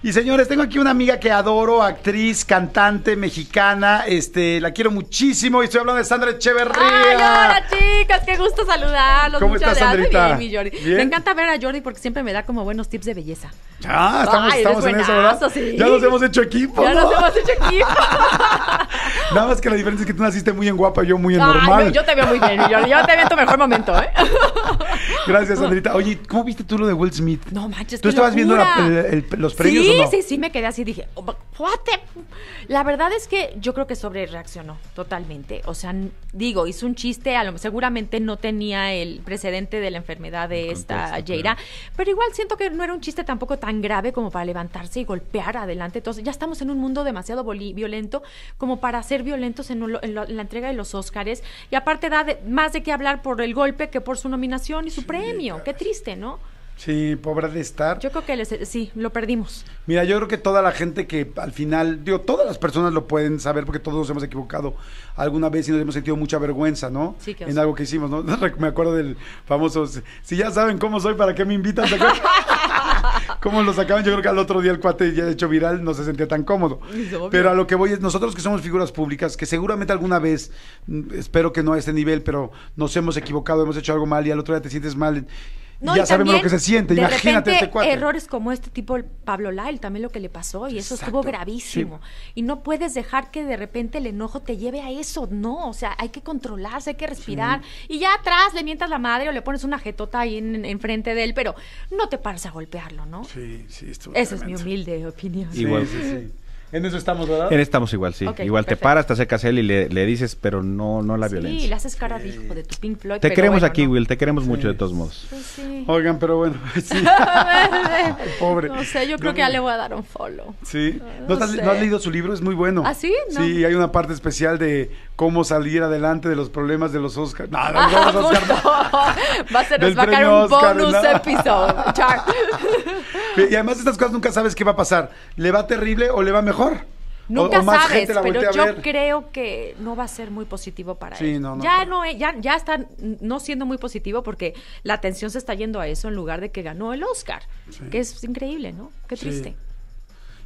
Y señores, tengo aquí una amiga que adoro, actriz, cantante mexicana, este, la quiero muchísimo y estoy hablando de Sandra Echeverría. hola chicas, qué gusto saludarlos. ¿Cómo Muchas estás, Sandrita? Jordi. Me encanta ver a Jordi porque siempre me da como buenos tips de belleza. Ah, estamos, en eso, ¿verdad? Ya nos hemos hecho equipo. Ya nos hemos hecho equipo. Nada más que la diferencia es que tú naciste muy en guapa, Y yo muy en normal. yo te veo muy bien, Jordi. Yo te veo en tu mejor momento, ¿eh? Gracias, Sandrita. Oye, ¿cómo viste tú lo de Will Smith? No manches, Tú estabas viendo los premios sí, sí, sí, me quedé así, dije, oh, what La verdad es que yo creo que sobre reaccionó totalmente. O sea, digo, hizo un chiste, a lo seguramente no tenía el precedente de la enfermedad de esta Jaira, pero... igual siento que no era un chiste tampoco tan grave como para levantarse y golpear adelante. Entonces, ya estamos en un mundo demasiado violento como para ser violentos en, la entrega de los Óscares. Y aparte da más de qué hablar por el golpe que por su nominación y su premio. Qué triste, ¿no? Sí, pobre de estar. Yo creo que les, sí, lo perdimos. Mira, yo creo que toda la gente que al final, digo, todas las personas lo pueden saber porque todos nos hemos equivocado alguna vez y nos hemos sentido mucha vergüenza, ¿no? Sí, que En algo que hicimos, ¿no? Me acuerdo del famoso, si ya saben cómo soy, ¿para qué me invitan? ¿Cómo lo sacaban? Yo creo que al otro día el cuate ya hecho viral no se sentía tan cómodo. Pero a lo que voy es, nosotros que somos figuras públicas, que seguramente alguna vez, mm, espero que no a este nivel, pero nos hemos equivocado, hemos hecho algo mal y al otro día te sientes mal no, ya sabemos lo que se siente, imagínate este repente, este cuate. Errores como este tipo Pablo Lyle, también lo que le pasó, y eso estuvo gravísimo. Y no puedes dejar que de repente el enojo te lleve a eso, no, o sea, hay que controlarse, hay que respirar. Y ya atrás le mientas la madre o le pones una jetota ahí enfrente de él, pero no te paras a golpearlo, ¿no? Sí, sí, esto Esa es mi humilde opinión. Igual. sí, sí. En eso estamos, ¿verdad? En estamos igual, sí. igual te paras, te acercas a él y le, dices, pero no, no la violencia. Sí, le haces cara de hijo de tu Pink Floyd. Te queremos aquí, Will, te queremos mucho de todos modos. sí. Oigan, pero bueno. Pobre. No sé, yo creo que ya le voy a dar un follow. Sí. No, has, leído su libro? Es muy bueno. ¿Ah, sí? Sí, hay una parte especial de cómo salir adelante de los problemas de los Oscars. Nada, no, los no ah, Va a ser, nos va a caer un Oscar, bonus episodio. y además estas cosas nunca sabes qué va a pasar. ¿Le va terrible o le va mejor? Nunca sabes, pero yo creo que no va a ser muy positivo para él. ya no, ya, ya está no siendo muy positivo porque la atención se está yendo a eso en lugar de que ganó el Oscar, que es increíble, ¿no? Qué triste.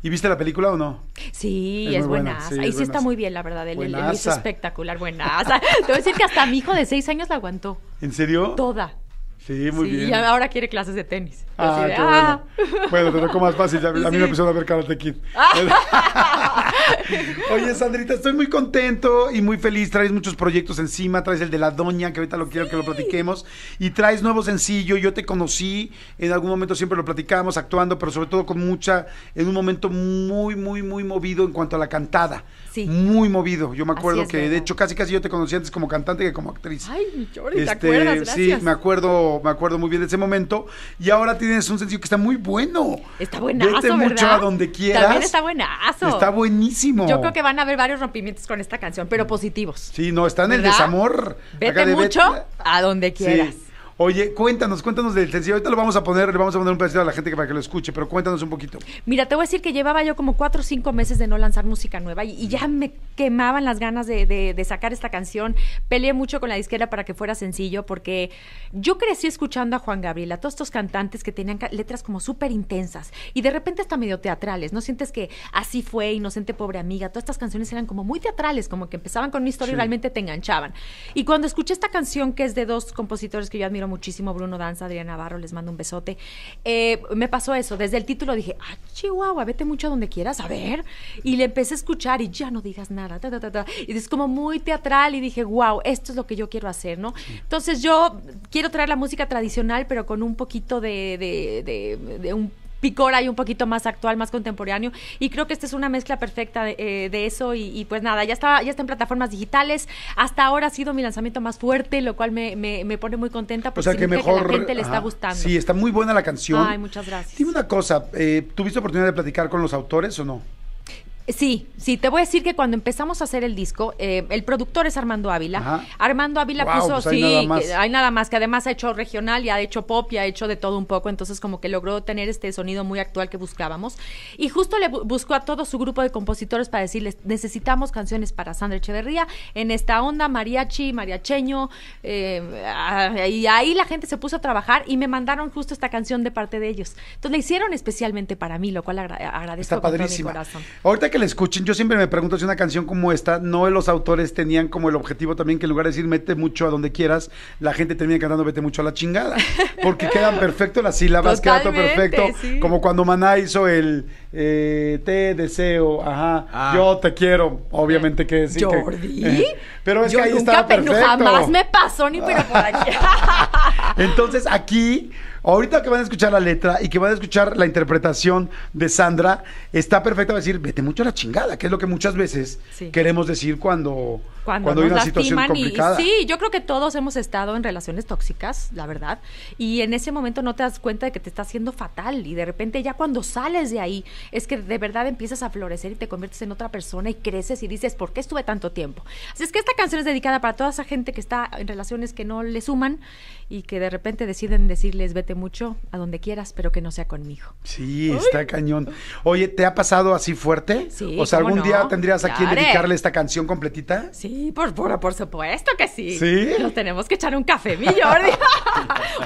¿Y viste la película o no? Sí, es, buena. Ahí sí está muy bien, la verdad. el El hizo espectacular, buena Te voy a decir que hasta mi hijo de seis años la aguantó. ¿En serio? Toda. Sí, muy bien. Y ahora quiere clases de tenis. Ah, bueno. Ah". Bueno, te toco más fácil. A mí me empezaron a ver Karate Kid. Ah. Oye, Sandrita, estoy muy contento y muy feliz. Traes muchos proyectos encima, traes el de la doña, que ahorita lo quiero que lo platiquemos, y traes nuevo sencillo. Yo te conocí, en algún momento siempre lo platicábamos actuando, pero sobre todo con mucha, en un momento muy, muy, muy movido en cuanto a la cantada. Sí. Muy movido. Yo me acuerdo que, de hecho, casi, casi yo te conocí antes como cantante que como actriz. Ay, mi ¿te este, acuerdas? Sí, me acuerdo, me acuerdo muy bien de ese momento. Y ahora tienes un sencillo que está muy bueno. Está buenazo, Vete mucho a donde quieras. También está buenazo. Está buenísimo yo creo que van a haber varios rompimientos con esta canción, pero positivos. Sí, no, están en el desamor. Vete mucho a donde quieras. Oye, cuéntanos, cuéntanos del sencillo. Ahorita lo vamos a poner, le vamos a poner un pedacito a la gente para que lo escuche, pero cuéntanos un poquito. Mira, te voy a decir que llevaba yo como cuatro o cinco meses de no lanzar música nueva y, ya me quemaban las ganas de, sacar esta canción. Peleé mucho con la disquera para que fuera sencillo porque yo crecí escuchando a Juan Gabriel, a todos estos cantantes que tenían letras como súper intensas y de repente hasta medio teatrales. ¿No sientes que así fue, Inocente Pobre Amiga? Todas estas canciones eran como muy teatrales, como que empezaban con una historia y realmente te enganchaban. Y cuando escuché esta canción que es de dos compositores que yo admiro, muchísimo, Bruno Danza, Adriana Navarro, les mando un besote. Eh, me pasó eso, desde el título dije, ah, Chihuahua, vete mucho a donde quieras, a ver. Y le empecé a escuchar y ya no digas nada, Y es como muy teatral y dije, wow, esto es lo que yo quiero hacer, ¿no? Entonces yo quiero traer la música tradicional, pero con un poquito de, de, de un picora y un poquito más actual, más contemporáneo. Y creo que esta es una mezcla perfecta de, eh, eso. Y, pues nada, ya está, ya está en plataformas digitales. Hasta ahora ha sido mi lanzamiento más fuerte, lo cual me, pone muy contenta porque que mejor, la gente le está gustando. Sí, está muy buena la canción. Ay, muchas gracias. Dime una cosa, eh, ¿tuviste oportunidad de platicar con los autores o no? Sí, sí, te voy a decir que cuando empezamos a hacer el disco, eh, el productor es Armando Ávila. Armando Ávila puso, pues hay sí, nada más. hay nada más, que además ha hecho regional y ha hecho pop y ha hecho de todo un poco, entonces como que logró tener este sonido muy actual que buscábamos. Y justo le buscó a todo su grupo de compositores para decirles, necesitamos canciones para Sandra Echeverría, en esta onda, mariachi, mariacheño, eh, y ahí la gente se puso a trabajar y me mandaron justo esta canción de parte de ellos. Entonces la hicieron especialmente para mí, lo cual agradezco con todo mi corazón que la escuchen, yo siempre me pregunto si una canción como esta, no los autores tenían como el objetivo también que en lugar de decir mete mucho a donde quieras, la gente termina cantando vete mucho a la chingada. Porque quedan perfecto las sílabas, queda todo perfecto. Como cuando Maná hizo el eh, te deseo, ajá, ah. yo te quiero, obviamente que sí. Jordi. Eh, pero es que ahí nunca estaba perfecto. Jamás me pasó ni pero por aquí. Entonces aquí Ahorita que van a escuchar la letra y que van a escuchar la interpretación de Sandra, está perfecta decir, vete mucho a la chingada, que es lo que muchas veces queremos decir cuando, cuando, hay una situación complicada. sí, yo creo que todos hemos estado en relaciones tóxicas, la verdad, y en ese momento no te das cuenta de que te está haciendo fatal y de repente ya cuando sales de ahí es que de verdad empiezas a florecer y te conviertes en otra persona y creces y dices, ¿por qué estuve tanto tiempo? Así es que esta canción es dedicada para toda esa gente que está en relaciones que no le suman y que de repente deciden decirles, vete mucho a donde quieras, pero que no sea conmigo. Sí, está cañón. Oye, ¿te ha pasado así fuerte? Sí. O sea, ¿algún día tendrías a quien dedicarle esta canción completita? Sí, por, por, por supuesto que sí. Sí. Nos tenemos que echar un café, mi Jordi.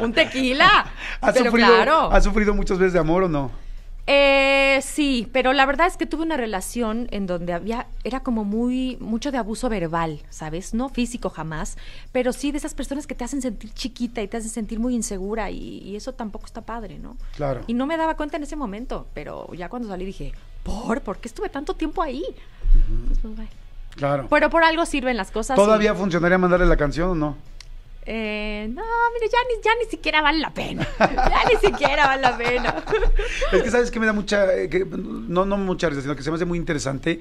un tequila. ¿Ha claro. ¿Has sufrido muchas veces de amor o no? Eh, sí, pero la verdad es que tuve una relación en donde había, era como muy, mucho de abuso verbal, ¿sabes? No físico jamás, pero sí de esas personas que te hacen sentir chiquita y te hacen sentir muy insegura y, eso tampoco está padre, ¿no? Claro. Y no me daba cuenta en ese momento, pero ya cuando salí dije, ¿por? ¿Por qué estuve tanto tiempo ahí? pues, pues Claro. Pero por algo sirven las cosas. ¿Todavía funcionaría mandarle la canción o no? Eh, no, mire, ya ni, ya ni siquiera vale la pena. Ya ni siquiera vale la pena. es que sabes que me da mucha, eh, no, no mucha risa, sino que se me hace muy interesante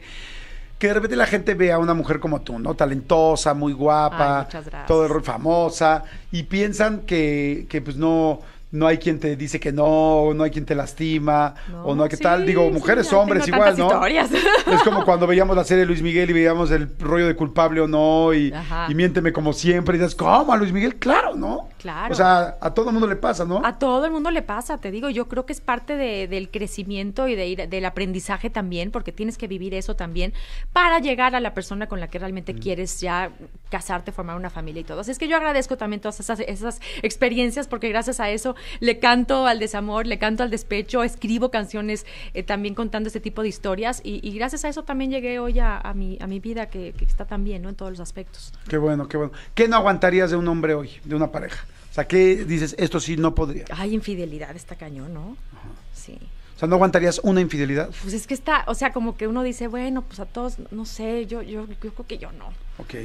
que de repente la gente vea a una mujer como tú, ¿no? Talentosa, muy guapa, todo famosa, y piensan que pues no no hay quien te dice que no, no hay quien te lastima, o no hay que tal. Digo, mujeres, hombres, igual, ¿no? Es como cuando veíamos la serie de Luis Miguel y veíamos el rollo de culpable o no, y, y miénteme como siempre, y dices, ¿cómo? Luis Miguel, claro, ¿no? Claro. O sea, a todo el mundo le pasa, ¿no? A todo el mundo le pasa, te digo. Yo creo que es parte del crecimiento y de ir, del aprendizaje también, porque tienes que vivir eso también para llegar a la persona con la que realmente mm. quieres ya casarte, formar una familia y todo. Así es que yo agradezco también todas esas, experiencias, porque gracias a eso le canto al desamor, le canto al despecho, escribo canciones eh, también contando este tipo de historias y, gracias a eso también llegué hoy a, mi, a mi vida que, que está tan bien, ¿no? En todos los aspectos. Qué bueno, qué bueno. ¿Qué no aguantarías de un hombre hoy, de una pareja? sea, ¿qué dices? Esto sí no podría. Ay, infidelidad está cañón, ¿no? Sí. O sea, ¿no aguantarías una infidelidad? Pues es que está, o sea, como que uno dice, bueno, pues a todos, no sé, yo, yo, yo creo que yo no. Ok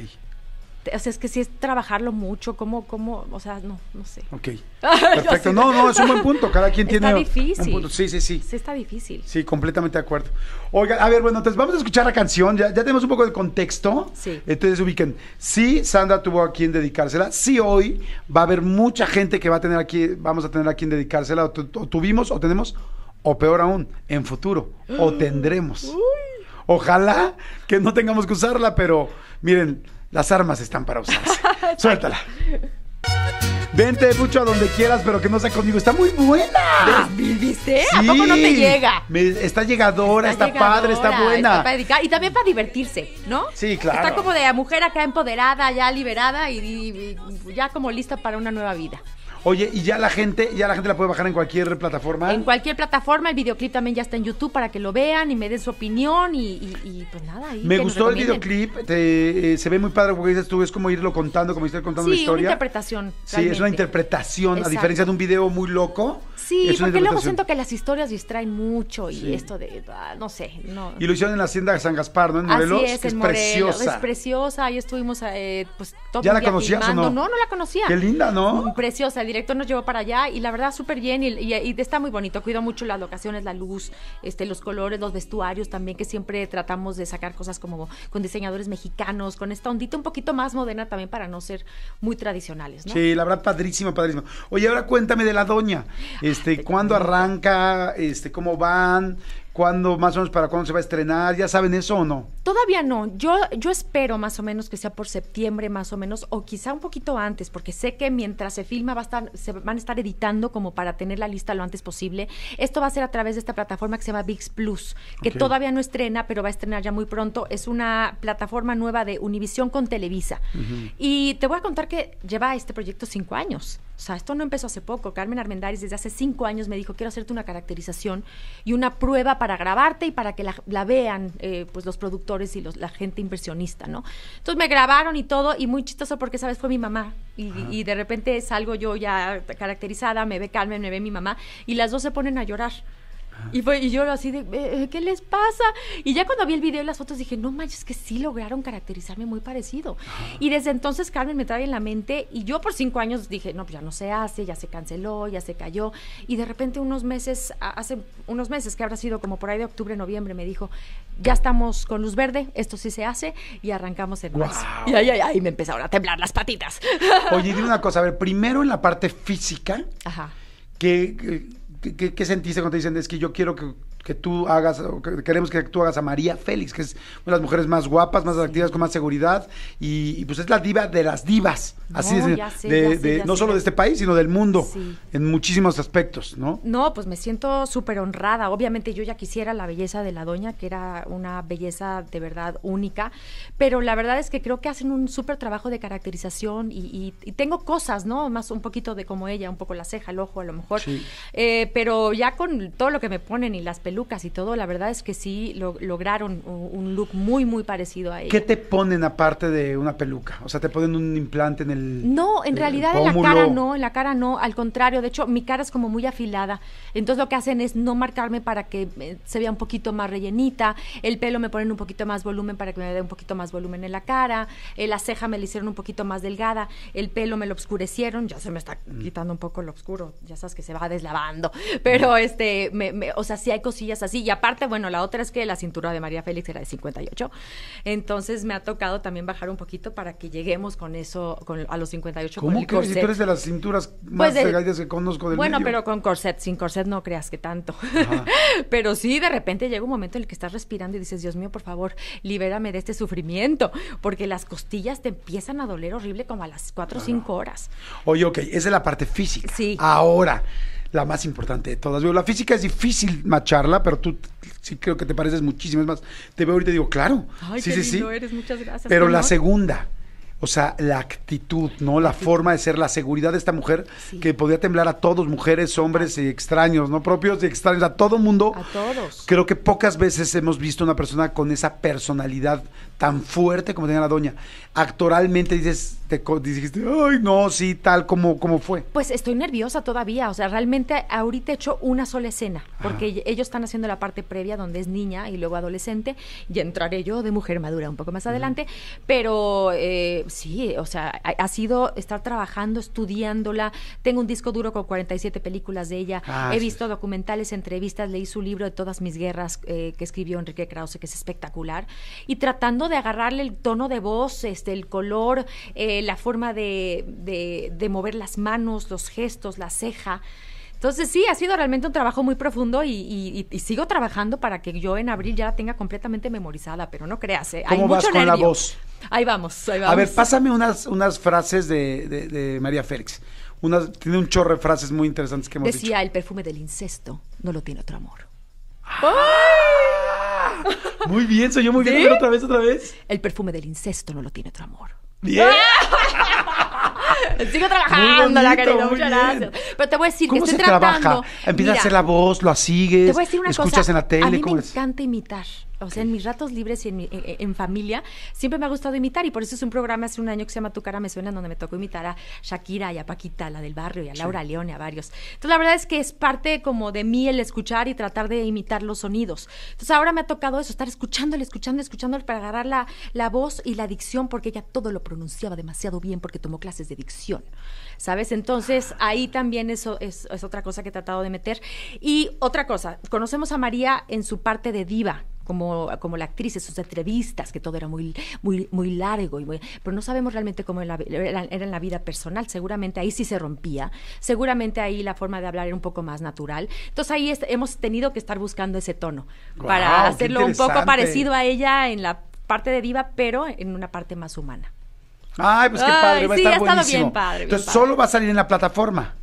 o sea, es que si es trabajarlo mucho, cómo, cómo, o sea, no, no sé. Ok. Perfecto. no, no, es un buen punto. Cada quien tiene. Un punto. Sí, sí, sí. Sí, está difícil. Sí, completamente de acuerdo. Oiga a ver, bueno, entonces vamos a escuchar la canción. Ya, ya tenemos un poco de contexto. Sí. Entonces ubiquen. si Sandra tuvo a quien dedicársela. si hoy va a haber mucha gente que va a tener aquí, vamos a tener a quien dedicársela. O, tuvimos, o tenemos, o peor aún, en futuro, o tendremos. Ojalá que no tengamos que usarla, pero miren las armas están para usarse. Suéltala. Vente, mucho a donde quieras, pero que no sea conmigo. Está muy buena. ¿Viste? ¿A poco no te llega? está llegadora, está, padre, está buena. y también para divertirse, ¿no? Sí, claro. Está como de mujer acá empoderada, ya liberada y ya como lista para una nueva vida. Oye, y ya la gente, ya la gente la puede bajar en cualquier plataforma. En cualquier plataforma, el videoclip también ya está en YouTube para que lo vean y me den su opinión y, pues nada. me gustó el videoclip, eh, se ve muy padre porque dices tú, es como irlo contando, como estar contando la historia. Una interpretación. Sí, es una interpretación, a diferencia de un video muy loco. Sí, porque luego siento que las historias distraen mucho y esto de, ah, no sé. No. Y lo hicieron en la hacienda de San Gaspar, ¿no? En Morelos, Así es, es preciosa. Es preciosa, ahí estuvimos, eh, pues todo ¿Ya la conocías o no? No, no la conocía. Qué linda, ¿no? Preciosa, directo nos llevó para allá y la verdad súper bien y, está muy bonito. Cuido mucho las locaciones, la luz, este, los colores, los vestuarios también, que siempre tratamos de sacar cosas como con diseñadores mexicanos, con esta ondita un poquito más moderna también para no ser muy tradicionales. Sí, la verdad, padrísimo, padrísimo. Oye, ahora cuéntame de la doña. Este, ¿Cuándo arranca? Este, ¿Cómo van? ¿Cuándo, más o menos, para cuándo se va a estrenar? ¿Ya saben eso o no? Todavía no. Yo, yo espero más o menos que sea por septiembre, más o menos, o quizá un poquito antes, porque sé que mientras se filma va a estar, se van a estar editando como para tener la lista lo antes posible. Esto va a ser a través de esta plataforma que se llama VIX Plus, que todavía no estrena, pero va a estrenar ya muy pronto. Es una plataforma nueva de Univisión con Televisa. Y te voy a contar que lleva este proyecto cinco años. O sea, esto no empezó hace poco. Carmen Armendáriz desde hace cinco años me dijo, quiero hacerte una caracterización y una prueba para grabarte y para que la, vean eh, pues los productores y la gente inversionista, ¿no? Entonces me grabaron y todo y muy chistoso porque, ¿sabes? Fue mi mamá. Y, y, de repente salgo yo ya caracterizada, me ve Carmen, me ve mi mamá y las dos se ponen a llorar. Y, y yo así de, eh, eh, ¿qué les pasa? Y ya cuando vi el video y las fotos dije, no manches, que sí lograron caracterizarme muy parecido. Y desde entonces Carmen me trae en la mente y yo por cinco años dije, no, pues ya no se hace, ya se canceló, ya se cayó. Y de repente unos meses, hace unos meses que habrá sido como por ahí de octubre, noviembre, me dijo, ya estamos con luz verde, esto sí se hace y arrancamos el wow. Y ahí, me empezaron a temblar las patitas. Oye, dime una cosa, a ver, primero en la parte física. Que eh, ¿Qué, sentiste cuando dicen, es que yo quiero que, que tú hagas, queremos que tú hagas a María Félix, que es una de las mujeres más guapas, más activas, con más seguridad, y, pues es la diva de las divas, así es, de, no solo de este país, sino del mundo, en muchísimos aspectos, ¿no? No, pues me siento súper honrada, obviamente yo ya quisiera la belleza de la doña, que era una belleza de verdad única, pero la verdad es que creo que hacen un súper trabajo de caracterización y, tengo cosas, ¿no? Más un poquito de como ella, un poco la ceja, el ojo a lo mejor, eh, pero ya con todo lo que me ponen y las películas, Lucas y todo, la verdad es que sí lograron un look muy, muy parecido a él. ¿Qué te ponen aparte de una peluca? O sea, ¿te ponen un implante en el. No, en realidad en la cara no, en la cara no, al contrario, de hecho, mi cara es como muy afilada. Entonces lo que hacen es no marcarme para que eh, se vea un poquito más rellenita, el pelo me ponen un poquito más volumen para que me dé un poquito más volumen en la cara, eh, la ceja me la hicieron un poquito más delgada, el pelo me lo oscurecieron, ya se me está mm. quitando un poco lo oscuro, ya sabes que se va deslavando, pero este, me, o sea, sí hay cositas así. Y aparte, bueno, la otra es que la cintura de María Félix era de 58. Entonces me ha tocado también bajar un poquito para que lleguemos con eso, a los 58. ¿Cómo con que de las cinturas pues más pues que conozco del Bueno, pero con corset, sin corset no creas que tanto. pero sí, de repente llega un momento en el que estás respirando y dices, Dios mío, por favor, libérame de este sufrimiento, porque las costillas te empiezan a doler horrible como a las 4 o cinco 5 horas. Oye, ok, esa es la parte física. Sí. Ahora, la más importante de todas. la física es difícil macharla, pero tú sí creo que te pareces muchísimo. Es más, te veo ahorita y digo, claro. Ay, sí, sí, sí. Eres, muchas gracias. Pero la segunda, o sea, la actitud, ¿no? La forma de ser, la seguridad de esta mujer que podía temblar a todos, mujeres, hombres y extraños, ¿no? Propios y extraños, a todo mundo. A todos. Creo que pocas veces hemos visto una persona con esa personalidad tan fuerte como tenía la doña. Actoralmente dices, te dijiste, ay, no, sí, tal como, como fue. Pues estoy nerviosa todavía, o sea, realmente ahorita he hecho una sola escena, porque ellos están haciendo la parte previa donde es niña y luego adolescente, y entraré yo de mujer madura un poco más adelante, pero... Eh, sí, o sea, ha, sido estar trabajando, estudiándola. Tengo un disco duro con 47 películas de ella. Ah, He visto documentales, entrevistas, leí su libro de todas mis guerras eh, que escribió Enrique Krause, que es espectacular. Y tratando de agarrarle el tono de voz, este, el color, eh, la forma de, de mover las manos, los gestos, la ceja. Entonces sí, ha sido realmente un trabajo muy profundo y, sigo trabajando para que yo en abril ya la tenga completamente memorizada, pero no creas, ¿eh? ¿Cómo vas con la voz? Ahí vamos, ahí vamos. A ver, pásame unas, unas frases de, María Félix. Unas, tiene un chorro de frases muy interesantes que hemos Decía, dicho. Decía, el perfume del incesto no lo tiene otro amor. ¡Ah! Muy bien, soy yo muy bien. Otra vez, otra vez. El perfume del incesto no lo tiene otro amor. Bien. ¡Ah! Sigo trabajando, la querida. muchas gracias. Pero te voy a decir ¿Cómo que estoy se tratando. Trabaja? Empieza a hacer la voz, lo sigues, te voy a decir una escuchas cosa, en la tele. A mí me encanta imitar o sea, en mis ratos libres y en, familia, siempre me ha gustado imitar y por eso es un programa hace un año que se llama Tu cara me suena, donde me tocó imitar a Shakira y a Paquita, la del barrio, y a Laura Leone, León y a varios. Entonces, la verdad es que es parte como de mí el escuchar y tratar de imitar los sonidos. Entonces, ahora me ha tocado eso, estar escuchándole, escuchando, escuchándole para agarrar la, voz y la dicción, porque ella todo lo pronunciaba demasiado bien porque tomó clases de dicción, ¿sabes? Entonces, ahí también eso es otra cosa que he tratado de meter. Y otra cosa, conocemos a María en su parte de diva como, la actriz, sus entrevistas, que todo era muy, muy, muy largo, y pero no sabemos realmente cómo era, en la vida personal. Seguramente ahí sí se rompía, seguramente ahí la forma de hablar era un poco más natural. Entonces ahí hemos tenido que estar buscando ese tono para hacerlo un poco parecido a ella en la parte de diva, pero en una parte más humana. Ay, pues qué padre, va a buenísimo. Bien padre, Entonces solo va a salir en la plataforma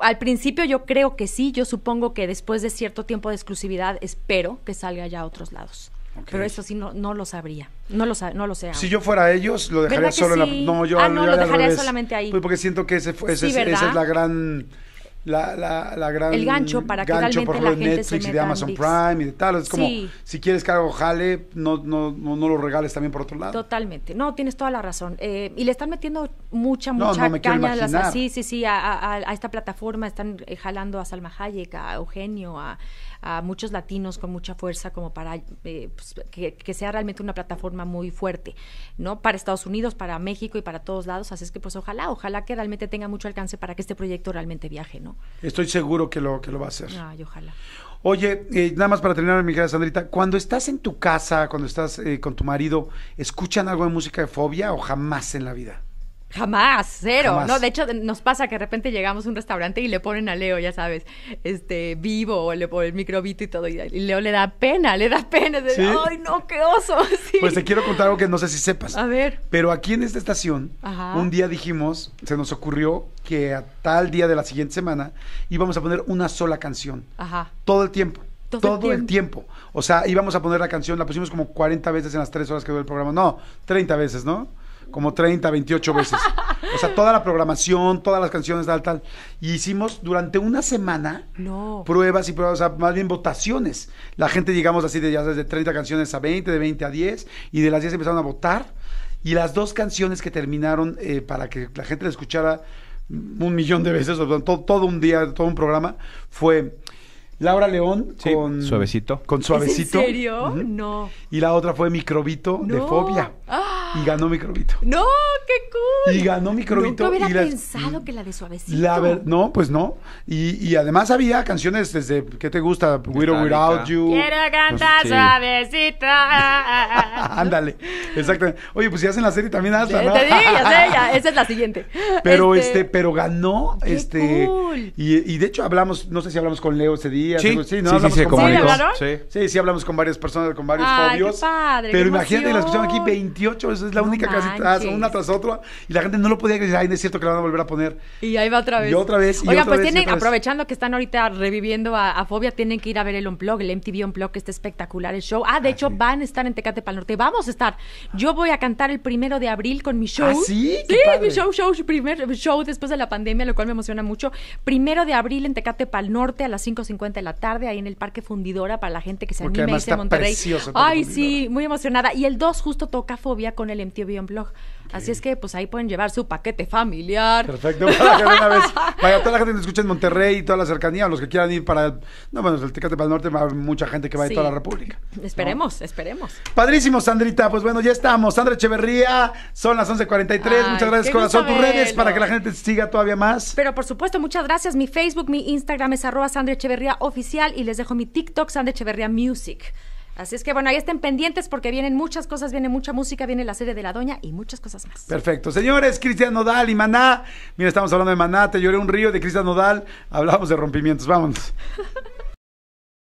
al principio yo creo que sí, yo supongo que después de cierto tiempo de exclusividad espero que salga ya a otros lados. Pero eso sí no, no lo sabría. No lo, no lo sé. Si yo fuera ellos, lo dejaría solo en la, No, yo ah, no, lo dejaría solamente ahí. Pues, porque siento que esa es la gran el gancho para que por Netflix y de Amazon Prime y de tal. Es como, si quieres que algo jale, no, no, no, no, lo regales también por otro lado. Totalmente. No, tienes toda la razón. Eh, y le están metiendo mucha, mucha caña. Las, sí, sí, sí, a, esta plataforma están eh, jalando a Salma Hayek, a Eugenio, a, muchos latinos con mucha fuerza como para eh, pues, que, sea realmente una plataforma muy fuerte, ¿no? Para Estados Unidos, para México y para todos lados. Así es que pues ojalá, ojalá que realmente tenga mucho alcance para que este proyecto realmente viaje, ¿no? Estoy seguro que lo, que lo va a hacer. Ay, ojalá. Oye, eh, nada más para terminar, mi querida Sandrita, cuando estás en tu casa, cuando estás con tu marido, ¿escuchan algo de música de fobia o jamás en la vida? Jamás, cero. No, de hecho, nos pasa que de repente llegamos a un restaurante y le ponen a Leo, ya sabes, este, vivo, o le ponen el microbito y todo, y, Leo le da pena, le da pena. De, Ay, no, qué oso. Sí. Pues te quiero contar algo que no sé si sepas. A ver. Pero aquí en esta estación, un día dijimos, se nos ocurrió que a tal día de la siguiente semana íbamos a poner una sola canción. Ajá. Todo el tiempo. Todo, el, tiempo. O sea, íbamos a poner la canción, la pusimos como 40 veces en las tres horas que duró el programa. No, 30 veces, ¿no? como 30, 28 veces. O sea, toda la programación, todas las canciones, tal, tal. Y hicimos durante una semana no. pruebas y pruebas, o sea, más bien votaciones. La gente, llegamos así, de, ya desde 30 canciones a 20, de 20 a 10, y de las 10 empezaron a votar. Y las dos canciones que terminaron eh, para que la gente la escuchara un millón de veces, O todo, todo un día, todo un programa, fue Laura León con Suavecito. Con Suavecito. ¿En serio? No. Y la otra fue Microbito de Fobia. Ah, y ganó microbito. ¡No! ¡Qué cool! Y ganó microbito. Nunca hubiera pensado que la de suavecito. no, pues no. Y, además había canciones desde ¿qué te gusta? Widow Without You. Quiero pues, cantar suavecito. Ándale. Exactamente. Oye, pues si hacen la serie también hasta, ¿no? Te ya sé, ya. Esa es la siguiente. Pero este, este pero ganó qué este cool. y, de hecho hablamos, no sé si hablamos con Leo ese día, sí, sí, sí, no, sí, hablamos sí, con ¿Sí, sí, hablamos con varias personas, con varios Ay, Qué padre, pero imagínate, la escuchamos aquí 28 veces es la única casita, una tras otra, y la gente no lo podía creer, ay, no es cierto que la van a volver a poner. Y ahí va otra vez. Y otra vez. Y pues tienen, aprovechando que están ahorita reviviendo a, Fobia, tienen que ir a ver el blog el MTV Unplug, que está espectacular el show. Ah, de ah, hecho, van a estar en Tecate Pal Norte, vamos a estar. Yo voy a cantar el primero de abril con mi show. ¿Ah, sí? sí, mi show, show, primer show después de la pandemia, lo cual me emociona mucho. Primero de abril en Tecate Pal Norte a las 5.50 de la tarde, ahí en el Parque Fundidora, para la gente que se anime Monterrey. ay, sí, muy emocionada. Y el 2 justo toca Fobia con el MTV blog. Así es que pues ahí pueden llevar su paquete familiar. Perfecto, para que una vez, para toda la gente que nos escuche en Monterrey y toda la cercanía, los que quieran ir para, no, bueno, el Tecate para el Norte, va a mucha gente que va de toda la República. Esperemos, esperemos. Padrísimo, Sandrita, pues bueno, ya estamos. Sandra Echeverría, son las 11.43, muchas gracias, corazón, tus redes para que la gente siga todavía más. Pero por supuesto, muchas gracias, mi Facebook, mi Instagram es arroba Sandra Echeverría oficial y les dejo mi TikTok, Sandra Echeverría Music. Así es que bueno, ahí estén pendientes porque vienen muchas cosas, viene mucha música, viene la serie de la doña y muchas cosas más. Perfecto. Señores, Cristian Nodal y Maná. Mira, estamos hablando de Maná, te lloré un río de Cristian Nodal. Hablamos de rompimientos, vámonos.